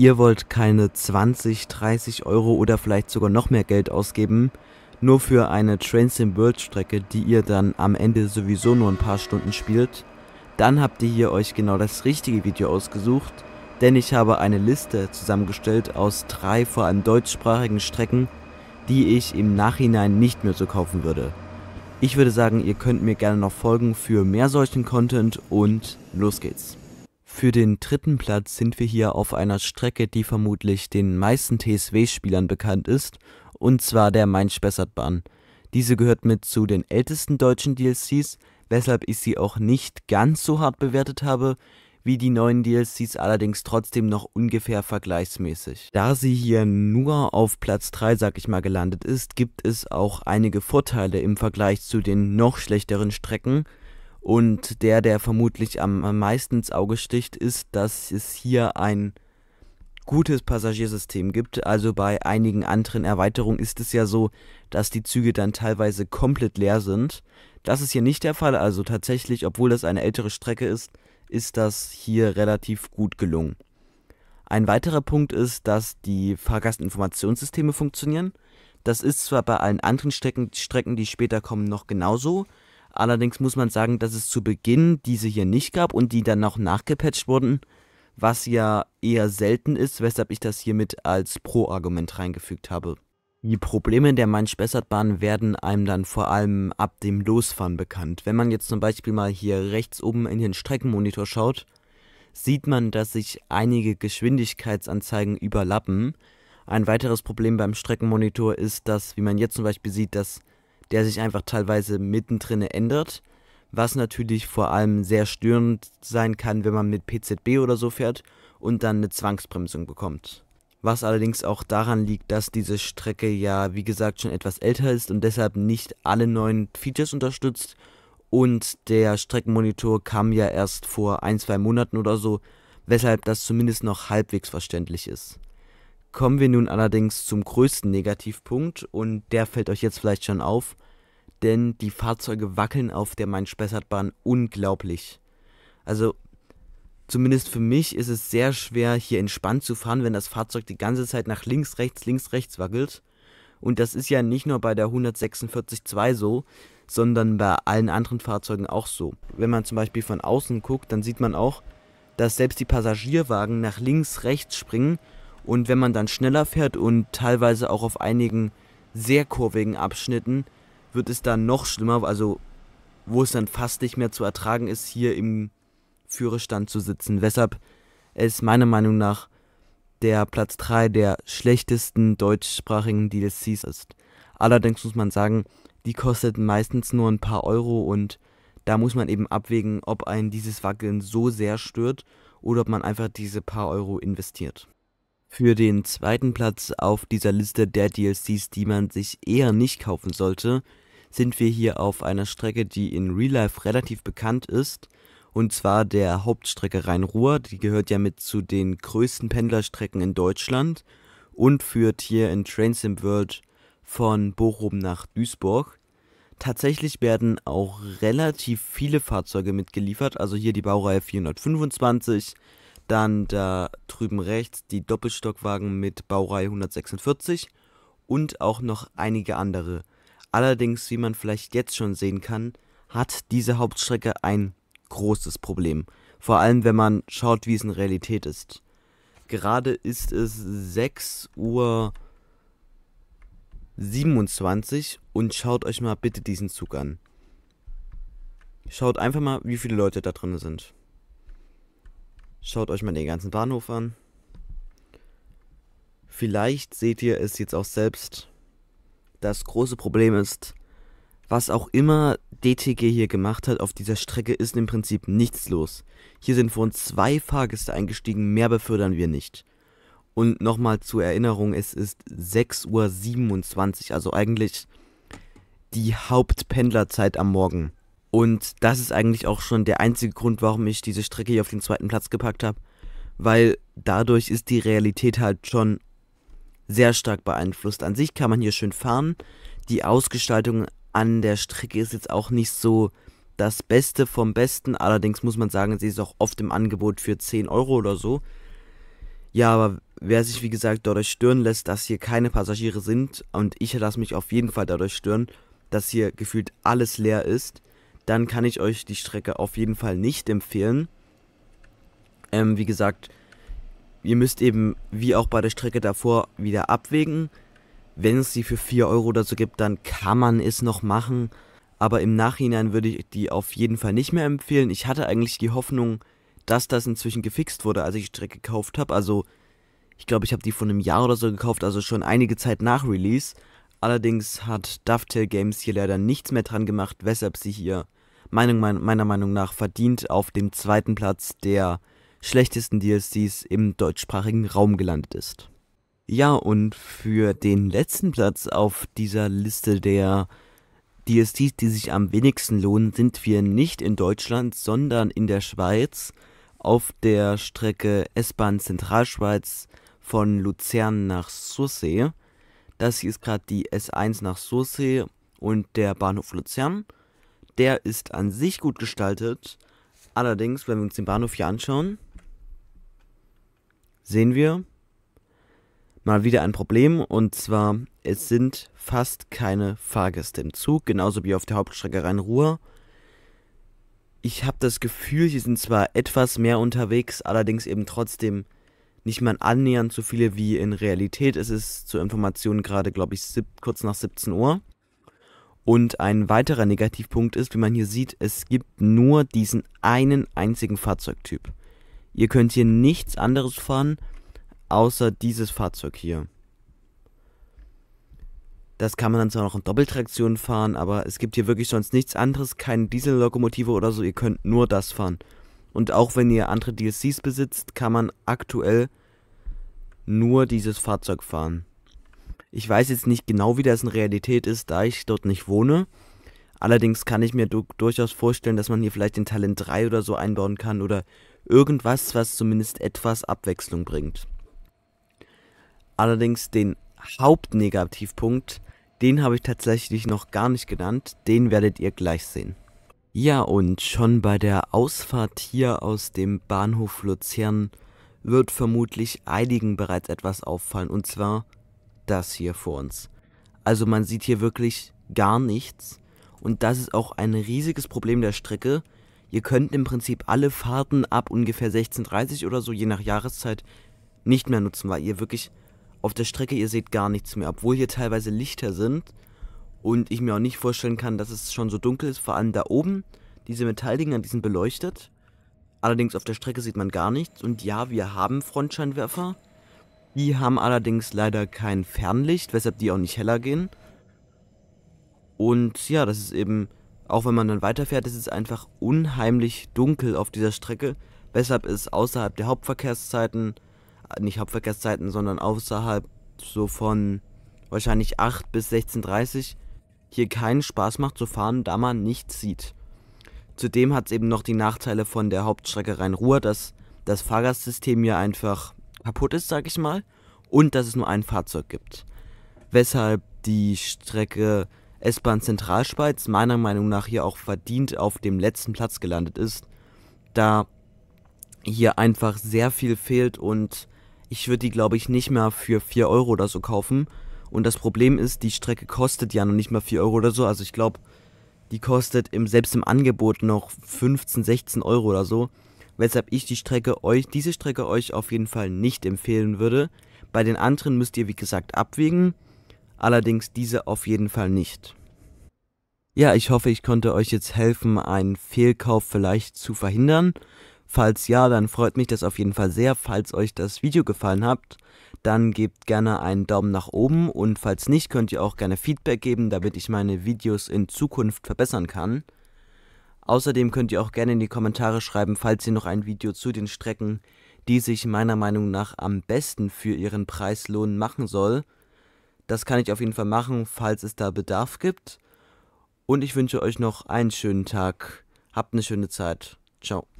ihr wollt keine 20, 30 Euro oder vielleicht sogar noch mehr Geld ausgeben, nur für eine Trains in World Strecke, die ihr dann am Ende sowieso nur ein paar Stunden spielt, dann habt ihr hier euch genau das richtige Video ausgesucht, denn ich habe eine Liste zusammengestellt aus drei vor allem deutschsprachigen Strecken, die ich im Nachhinein nicht mehr so kaufen würde. Ich würde sagen, ihr könnt mir gerne noch folgen für mehr solchen Content und los geht's. Für den dritten Platz sind wir hier auf einer Strecke, die vermutlich den meisten TSW-Spielern bekannt ist, und zwar der Main-Spessart-Bahn. Diese gehört mit zu den ältesten deutschen DLCs, weshalb ich sie auch nicht ganz so hart bewertet habe, wie die neuen DLCs allerdings trotzdem noch ungefähr vergleichsmäßig. Da sie hier nur auf Platz 3, sag ich mal, gelandet ist, gibt es auch einige Vorteile im Vergleich zu den noch schlechteren Strecken, und der, der vermutlich am, meisten ins Auge sticht, ist, dass es hier ein gutes Passagiersystem gibt. Also bei einigen anderen Erweiterungen ist es ja so, dass die Züge dann teilweise komplett leer sind. Das ist hier nicht der Fall. Also tatsächlich, obwohl das eine ältere Strecke ist, ist das hier relativ gut gelungen. Ein weiterer Punkt ist, dass die Fahrgastinformationssysteme funktionieren. Das ist zwar bei allen anderen Strecken, Strecken die später kommen, noch genauso, Allerdings muss man sagen, dass es zu Beginn diese hier nicht gab und die dann auch nachgepatcht wurden, was ja eher selten ist, weshalb ich das hiermit als Pro-Argument reingefügt habe. Die Probleme der Main-Spessart-Bahn werden einem dann vor allem ab dem Losfahren bekannt. Wenn man jetzt zum Beispiel mal hier rechts oben in den Streckenmonitor schaut, sieht man, dass sich einige Geschwindigkeitsanzeigen überlappen. Ein weiteres Problem beim Streckenmonitor ist, dass, wie man jetzt zum Beispiel sieht, dass der sich einfach teilweise mittendrin ändert, was natürlich vor allem sehr störend sein kann, wenn man mit PZB oder so fährt und dann eine Zwangsbremsung bekommt. Was allerdings auch daran liegt, dass diese Strecke ja, wie gesagt, schon etwas älter ist und deshalb nicht alle neuen Features unterstützt. Und der Streckenmonitor kam ja erst vor ein, zwei Monaten oder so, weshalb das zumindest noch halbwegs verständlich ist. Kommen wir nun allerdings zum größten Negativpunkt und der fällt euch jetzt vielleicht schon auf, denn die Fahrzeuge wackeln auf der Main-Spessart-Bahn unglaublich. Also zumindest für mich ist es sehr schwer, hier entspannt zu fahren, wenn das Fahrzeug die ganze Zeit nach links, rechts, links, rechts wackelt. Und das ist ja nicht nur bei der 146.2 so, sondern bei allen anderen Fahrzeugen auch so. Wenn man zum Beispiel von außen guckt, dann sieht man auch, dass selbst die Passagierwagen nach links, rechts springen und wenn man dann schneller fährt und teilweise auch auf einigen sehr kurvigen Abschnitten, wird es dann noch schlimmer, also wo es dann fast nicht mehr zu ertragen ist, hier im Führerstand zu sitzen. Weshalb es meiner Meinung nach der Platz 3 der schlechtesten deutschsprachigen DLCs ist. Allerdings muss man sagen, die kosteten meistens nur ein paar Euro und da muss man eben abwägen, ob einen dieses Wackeln so sehr stört oder ob man einfach diese paar Euro investiert. Für den zweiten Platz auf dieser Liste der DLCs, die man sich eher nicht kaufen sollte, sind wir hier auf einer Strecke, die in Real Life relativ bekannt ist, und zwar der Hauptstrecke Rhein-Ruhr, die gehört ja mit zu den größten Pendlerstrecken in Deutschland und führt hier in Trainsim World von Bochum nach Duisburg. Tatsächlich werden auch relativ viele Fahrzeuge mitgeliefert, also hier die Baureihe 425, dann da drüben rechts die Doppelstockwagen mit Baureihe 146 und auch noch einige andere. Allerdings, wie man vielleicht jetzt schon sehen kann, hat diese Hauptstrecke ein großes Problem. Vor allem, wenn man schaut, wie es in Realität ist. Gerade ist es 6 Uhr 27 und schaut euch mal bitte diesen Zug an. Schaut einfach mal, wie viele Leute da drin sind. Schaut euch mal den ganzen Bahnhof an. Vielleicht seht ihr es jetzt auch selbst. Das große Problem ist, was auch immer DTG hier gemacht hat auf dieser Strecke, ist im Prinzip nichts los. Hier sind vorhin zwei Fahrgäste eingestiegen, mehr befördern wir nicht. Und nochmal zur Erinnerung, es ist 6.27 Uhr, also eigentlich die Hauptpendlerzeit am Morgen. Und das ist eigentlich auch schon der einzige Grund, warum ich diese Strecke hier auf den zweiten Platz gepackt habe. Weil dadurch ist die Realität halt schon sehr stark beeinflusst. An sich kann man hier schön fahren. Die Ausgestaltung an der Strecke ist jetzt auch nicht so das Beste vom Besten. Allerdings muss man sagen, sie ist auch oft im Angebot für 10 Euro oder so. Ja, aber wer sich wie gesagt dadurch stören lässt, dass hier keine Passagiere sind, und ich lasse mich auf jeden Fall dadurch stören, dass hier gefühlt alles leer ist, dann kann ich euch die Strecke auf jeden Fall nicht empfehlen. Ähm, wie gesagt, ihr müsst eben, wie auch bei der Strecke davor, wieder abwägen. Wenn es sie für 4 Euro oder so gibt, dann kann man es noch machen. Aber im Nachhinein würde ich die auf jeden Fall nicht mehr empfehlen. Ich hatte eigentlich die Hoffnung, dass das inzwischen gefixt wurde, als ich die Strecke gekauft habe. Also, ich glaube, ich habe die vor einem Jahr oder so gekauft, also schon einige Zeit nach Release. Allerdings hat Dovetail Games hier leider nichts mehr dran gemacht, weshalb sie hier meiner Meinung nach verdient auf dem zweiten Platz der schlechtesten DLCs im deutschsprachigen Raum gelandet ist. Ja, und für den letzten Platz auf dieser Liste der DSTs, die sich am wenigsten lohnen, sind wir nicht in Deutschland, sondern in der Schweiz auf der Strecke S-Bahn Zentralschweiz von Luzern nach Sursee. Das hier ist gerade die S1 nach Sursee und der Bahnhof Luzern. Der ist an sich gut gestaltet. Allerdings, wenn wir uns den Bahnhof hier anschauen, sehen wir mal wieder ein Problem. Und zwar, es sind fast keine Fahrgäste im Zug, genauso wie auf der Hauptstrecke Rhein-Ruhr. Ich habe das Gefühl, hier sind zwar etwas mehr unterwegs, allerdings eben trotzdem nicht mal annähernd so viele wie in Realität. Es ist zur Information gerade, glaube ich, kurz nach 17 Uhr. Und ein weiterer Negativpunkt ist, wie man hier sieht, es gibt nur diesen einen einzigen Fahrzeugtyp. Ihr könnt hier nichts anderes fahren, außer dieses Fahrzeug hier. Das kann man dann zwar noch in Doppeltraktion fahren, aber es gibt hier wirklich sonst nichts anderes, keine Diesellokomotive oder so, ihr könnt nur das fahren. Und auch wenn ihr andere DLCs besitzt, kann man aktuell nur dieses Fahrzeug fahren. Ich weiß jetzt nicht genau, wie das in Realität ist, da ich dort nicht wohne. Allerdings kann ich mir du durchaus vorstellen, dass man hier vielleicht den Talent 3 oder so einbauen kann oder irgendwas, was zumindest etwas Abwechslung bringt. Allerdings den Hauptnegativpunkt, den habe ich tatsächlich noch gar nicht genannt, den werdet ihr gleich sehen. Ja, und schon bei der Ausfahrt hier aus dem Bahnhof Luzern wird vermutlich einigen bereits etwas auffallen, und zwar das hier vor uns. Also man sieht hier wirklich gar nichts. Und das ist auch ein riesiges Problem der Strecke. Ihr könnt im Prinzip alle Fahrten ab ungefähr 16.30 oder so, je nach Jahreszeit, nicht mehr nutzen, weil ihr wirklich auf der Strecke, ihr seht gar nichts mehr, obwohl hier teilweise Lichter sind. Und ich mir auch nicht vorstellen kann, dass es schon so dunkel ist, vor allem da oben. Diese Metalldinger, die sind beleuchtet. Allerdings auf der Strecke sieht man gar nichts. Und ja, wir haben Frontscheinwerfer. Die haben allerdings leider kein Fernlicht, weshalb die auch nicht heller gehen. Und ja, das ist eben, auch wenn man dann weiterfährt, ist es einfach unheimlich dunkel auf dieser Strecke, weshalb es außerhalb der Hauptverkehrszeiten, nicht Hauptverkehrszeiten, sondern außerhalb so von wahrscheinlich 8 bis 16.30 Uhr hier keinen Spaß macht zu fahren, da man nichts sieht. Zudem hat es eben noch die Nachteile von der Hauptstrecke Rhein-Ruhr, dass das Fahrgastsystem hier einfach kaputt ist, sag ich mal, und dass es nur ein Fahrzeug gibt. Weshalb die Strecke S-Bahn Zentralschweiz meiner Meinung nach hier auch verdient auf dem letzten Platz gelandet ist, da hier einfach sehr viel fehlt und ich würde die, glaube ich, nicht mehr für 4 Euro oder so kaufen. Und das Problem ist, die Strecke kostet ja noch nicht mal 4 Euro oder so. Also ich glaube, die kostet im, selbst im Angebot noch 15, 16 Euro oder so weshalb ich die Strecke euch, diese Strecke euch auf jeden Fall nicht empfehlen würde. Bei den anderen müsst ihr wie gesagt abwägen, allerdings diese auf jeden Fall nicht. Ja, ich hoffe, ich konnte euch jetzt helfen, einen Fehlkauf vielleicht zu verhindern. Falls ja, dann freut mich das auf jeden Fall sehr. Falls euch das Video gefallen hat, dann gebt gerne einen Daumen nach oben und falls nicht, könnt ihr auch gerne Feedback geben, damit ich meine Videos in Zukunft verbessern kann. Außerdem könnt ihr auch gerne in die Kommentare schreiben, falls ihr noch ein Video zu den Strecken, die sich meiner Meinung nach am besten für ihren Preis lohnen, machen soll. Das kann ich auf jeden Fall machen, falls es da Bedarf gibt. Und ich wünsche euch noch einen schönen Tag. Habt eine schöne Zeit. Ciao.